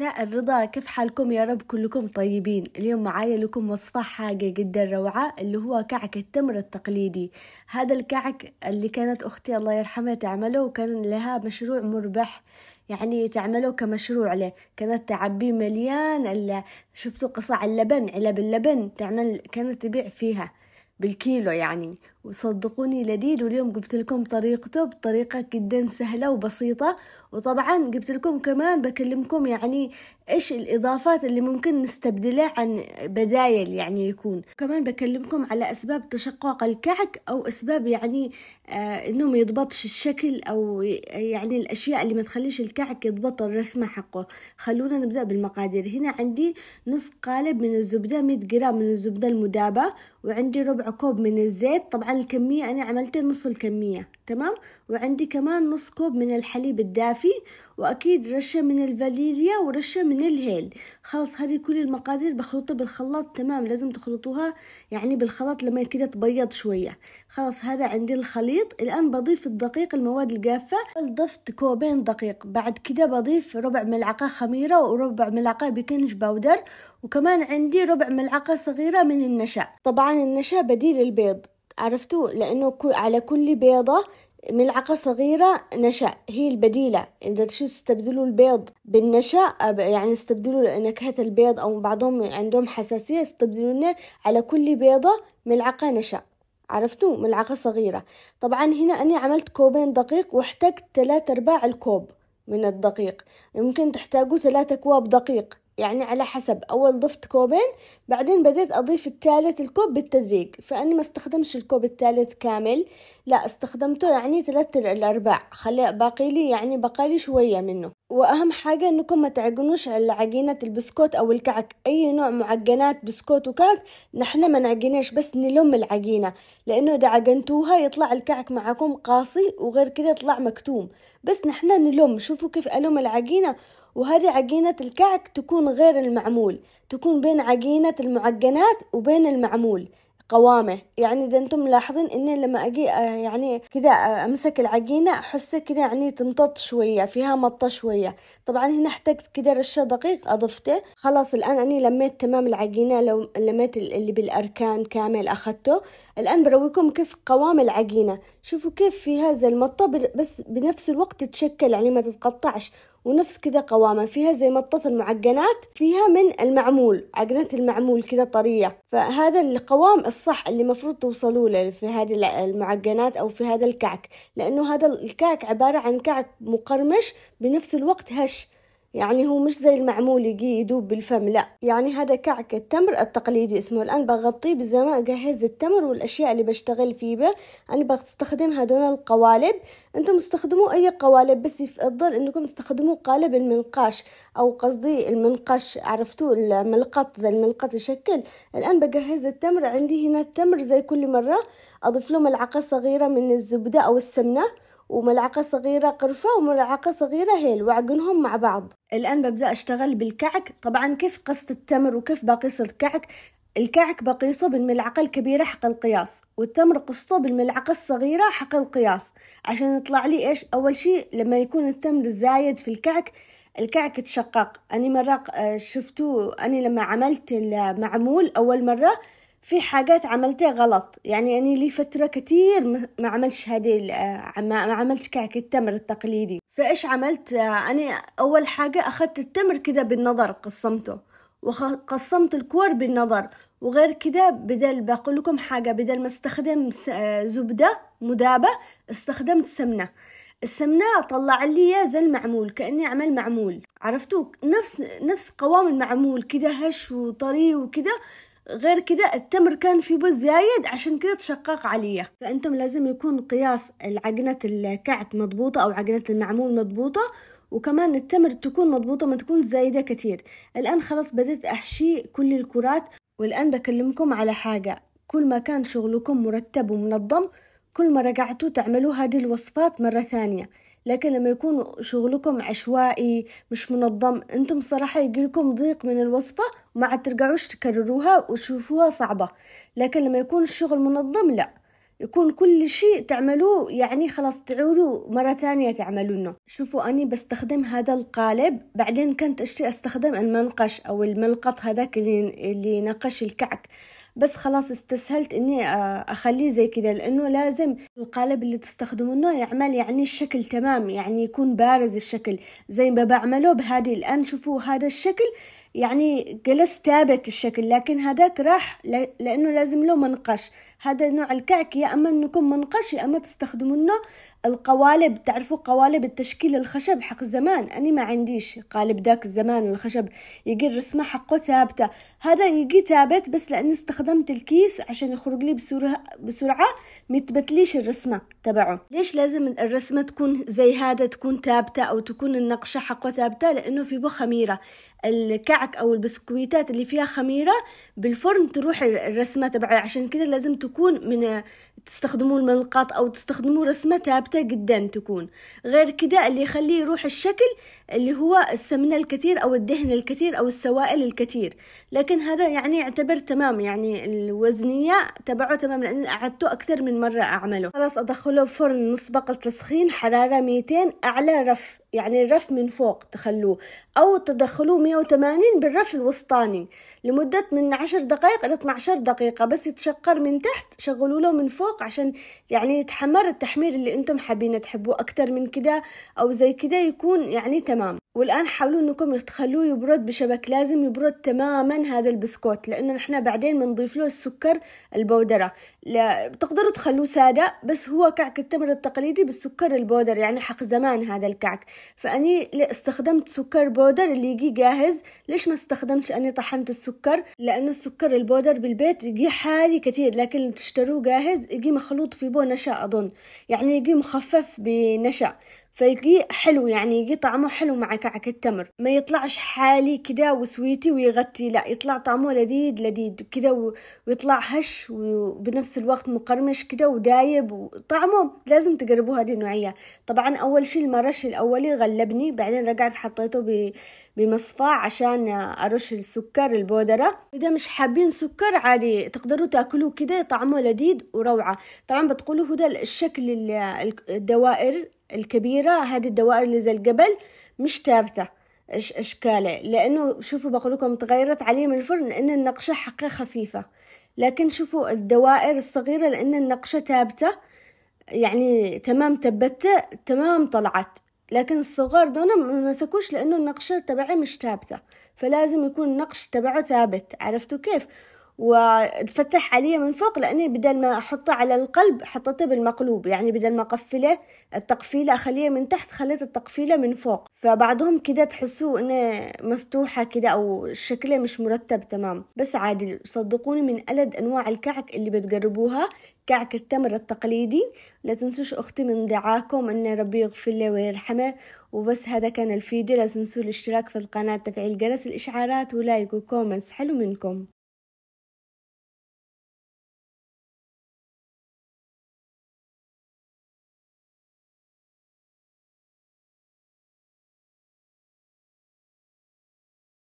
مساء الرضا كيف حالكم يا رب كلكم طيبين اليوم معايا لكم وصفة حاجة جدا روعة اللي هو كعك التمر التقليدي هذا الكعك اللي كانت أختي الله يرحمها تعمله وكان لها مشروع مربح يعني تعمله كمشروع له كانت تعبيه مليان شفتوا قصاع اللبن علب اللبن تعمل كانت تبيع فيها بالكيلو يعني وصدقوني لذيذ واليوم جبت لكم طريقته بطريقة جدا سهلة وبسيطة وطبعا جبت لكم كمان بكلمكم يعني ايش الاضافات اللي ممكن نستبدلها عن بدايل يعني يكون كمان بكلمكم على اسباب تشقق الكعك او اسباب يعني آه انه ما يضبطش الشكل او يعني الاشياء اللي ما تخليش الكعك يضبط الرسمة حقه خلونا نبدأ بالمقادير هنا عندي نص قالب من الزبدة 100 جرام من الزبدة المدابة وعندي ربع كوب من الزيت طبعا طبعا الكمية أنا عملت نص الكمية تمام وعندي كمان نص كوب من الحليب الدافي وأكيد رشة من الفانيليا ورشة من الهيل خلاص هذه كل المقادير بخلطها بالخلاط تمام لازم تخلطوها يعني بالخلاط لما كده تبيض شوية خلاص هذا عندي الخليط الآن بضيف الدقيق المواد الجافة ضفت كوبين دقيق بعد كده بضيف ربع ملعقة خميرة وربع ملعقة بيكنج باودر وكمان عندي ربع ملعقة صغيرة من النشا طبعا النشا بديل البيض عرفتوا لأنه على كل بيضة ملعقة صغيرة نشا هي البديلة إذا تستبدلوا البيض بالنشا يعني استبدلوا نكهة البيض أو بعضهم عندهم حساسية استبدلونه على كل بيضة ملعقة نشا عرفتوا ملعقة صغيرة طبعا هنا أنا عملت كوبين دقيق واحتجت ثلاثة أرباع الكوب من الدقيق يمكن تحتاجوا ثلاثة أكواب دقيق يعني على حسب أول ضفت كوبين بعدين بديت أضيف الثالث الكوب بالتدريج فأنا ما استخدمش الكوب الثالث كامل لا استخدمته يعني ثلاثة الأرباع خلي باقي لي يعني بقالي شوية منه واهم حاجه انكم ما تعجنوش على عجينه البسكوت او الكعك اي نوع معجنات بسكوت وكعك نحن ما نعجنش بس نلم العجينه لانه اذا عجنتوها يطلع الكعك معكم قاسي وغير كده يطلع مكتوم بس نحن نلم شوفوا كيف الم العجينه وهذه عجينة الكعك تكون غير المعمول تكون بين عجينة المعجنات وبين المعمول قوامه يعني اذا انتم ملاحظين اني لما اجي آه، يعني كذا آه، امسك العجينه احسها كذا يعني تمطط شويه فيها مطه شويه طبعا هنا احتجت كذا رشه دقيق اضفته خلاص الان اني لميت تمام العجينه لو لميت اللي بالاركان كامل اخذته الان برويكم كيف قوام العجينه شوفوا كيف فيها زي المطه بس بنفس الوقت تتشكل يعني ما تتقطعش ونفس كذا قواما فيها زي مطة المعجنات فيها من المعمول عجنة المعمول كذا طرية فهذا القوام الصح اللي مفروض توصلوا له في هذه المعجنات أو في هذا الكعك لأنه هذا الكعك عبارة عن كعك مقرمش بنفس الوقت هش يعني هو مش زي المعمول يجي يدوب بالفم لا يعني هذا كعك التمر التقليدي اسمه الآن بغطيه بزي ما أجهز التمر والأشياء اللي بشتغل فيه به أنا بستخدم هدول القوالب أنتم استخدموا أي قوالب بس يفضل أنكم تستخدموا قالب المنقاش أو قصدي المنقش عرفتوا الملقط زي الملقط يشكل الآن بجهز التمر عندي هنا التمر زي كل مرة أضيف له ملعقة صغيرة من الزبدة أو السمنة وملعقة صغيرة قرفة وملعقة صغيرة هيل وعقنهم مع بعض الآن ببدأ أشتغل بالكعك طبعا كيف قصت التمر وكيف بقيس الكعك الكعك بقيسه بالملعقة الكبيرة حق القياس والتمر قصته بالملعقة الصغيرة حق القياس عشان يطلع لي إيش أول شي لما يكون التمر الزايد في الكعك الكعك تشقق أنا مرة آه، شفته أنا لما عملت المعمول أول مرة في حاجات عملتها غلط يعني أنا لي فترة كتير ما عملش هذه ما عملتش كعك التمر التقليدي فإيش عملت أنا أول حاجة أخدت التمر كده بالنظر قسمته وقسمت الكور بالنظر وغير كده بدل بقول لكم حاجة بدل ما استخدم زبدة مدابة استخدمت سمنة السمنة طلع لي زي المعمول كأني عمل معمول عرفتوا نفس نفس قوام المعمول كده هش وطري وكده غير كده التمر كان فيه بز زايد عشان كده تشقق عليا فأنتم لازم يكون قياس العجنة الكعك مضبوطة أو عجنة المعمول مضبوطة وكمان التمر تكون مضبوطة ما تكون زايدة كتير الآن خلاص بدأت أحشي كل الكرات والآن بكلمكم على حاجة كل ما كان شغلكم مرتب ومنظم كل ما رجعتوا تعملوا هذه الوصفات مرة ثانية لكن لما يكون شغلكم عشوائي مش منظم انتم صراحة يجيلكم ضيق من الوصفة وما عاد ترجعوش تكرروها وتشوفوها صعبة لكن لما يكون الشغل منظم لا يكون كل شيء تعملوه يعني خلاص تعودوا مرة تانية تعملونه شوفوا أني بستخدم هذا القالب بعدين كنت أشتي أستخدم المنقش أو الملقط هذاك اللي, اللي نقش الكعك بس خلاص استسهلت اني آه، اخليه زي كذا لانه لازم القالب اللي تستخدمونه يعمل يعني الشكل تمام يعني يكون بارز الشكل زي ما بعمله بهذه الان شوفوا هذا الشكل يعني جلس ثابت الشكل لكن هذاك راح لأنه لازم له منقش هذا نوع الكعك يا أما أنكم منقش يا أما تستخدمونه القوالب تعرفوا قوالب التشكيل الخشب حق زمان أنا ما عنديش قالب ذاك الزمان الخشب يجي الرسمة حقه ثابتة هذا يجي ثابت بس لأني استخدمت الكيس عشان يخرج لي بسرعة, بسرعة متبتليش الرسمة تبعه ليش لازم الرسمة تكون زي هذا تكون ثابتة أو تكون النقشة حقه ثابتة لأنه في بو خميرة الكعك او البسكويتات اللي فيها خميره بالفرن تروح الرسمه تبعها عشان كده لازم تكون من تستخدموا الملقط او تستخدموا رسمه ثابته جدا تكون غير كده اللي يخليه يروح الشكل اللي هو السمنه الكثير او الدهن الكثير او السوائل الكثير لكن هذا يعني يعتبر تمام يعني الوزنيه تبعه تمام لان اعدته اكثر من مره اعمله خلاص ادخله فرن مسبق التسخين حراره 200 اعلى رف يعني الرف من فوق تخلوه أو تدخلوه 180 بالرف الوسطاني لمدة من 10 دقائق إلى 12 دقيقة بس يتشقر من تحت شغلوا له من فوق فوق عشان يعني يتحمر التحمير اللي انتم حابين تحبوه اكتر من كده او زي كده يكون يعني تمام والآن حاولوا أنكم تخلوه يبرد بشبك لازم يبرد تماما هذا البسكوت لأنه نحن بعدين بنضيف له السكر البودرة لا بتقدروا تخلوه سادة بس هو كعك التمر التقليدي بالسكر البودر يعني حق زمان هذا الكعك فأني استخدمت سكر بودر اللي يجي جاهز ليش ما استخدمتش أني طحنت السكر لأنه السكر البودر بالبيت يجي حالي كثير لكن تشتروه جاهز يجي مخلوط في بو نشا أظن يعني يجي مخفف بنشا فيجي حلو يعني يجي طعمه حلو مع كعك التمر ما يطلعش حالي كده وسويتي ويغطي لا يطلع طعمه لذيذ لذيذ كده ويطلع هش وبنفس الوقت مقرمش كده ودايب وطعمه لازم تجربوا هذه النوعية طبعا أول شي المرش الأولي غلبني بعدين رجعت حطيته بمصفى عشان أرش السكر البودرة إذا مش حابين سكر عادي تقدروا تاكلوه كده طعمه لذيذ وروعة طبعا بتقولوا هذا الشكل الدوائر الكبيرة هذه الدوائر اللي زي الجبل مش ثابتة إش إشكاله لأنه شوفوا بقول لكم تغيرت عليه من الفرن لأن النقشة حقي خفيفة لكن شوفوا الدوائر الصغيرة لأن النقشة ثابتة يعني تمام ثبتها تمام طلعت لكن الصغار دون ما مسكوش لأنه النقشة تبعي مش ثابتة فلازم يكون النقش تبعه ثابت عرفتوا كيف وتفتح عليه من فوق لأني بدل ما أحطه على القلب حطيته بالمقلوب يعني بدل ما أقفله التقفيلة أخليه من تحت خليت التقفيلة من فوق فبعضهم كده تحسوه إنه مفتوحة كده أو شكله مش مرتب تمام بس عادي صدقوني من ألد أنواع الكعك اللي بتجربوها كعك التمر التقليدي لا تنسوش أختي من دعاكم أن ربي يغفر له ويرحمه وبس هذا كان الفيديو لا تنسوا الاشتراك في القناة تفعيل جرس الإشعارات ولايك وكومنتس حلو منكم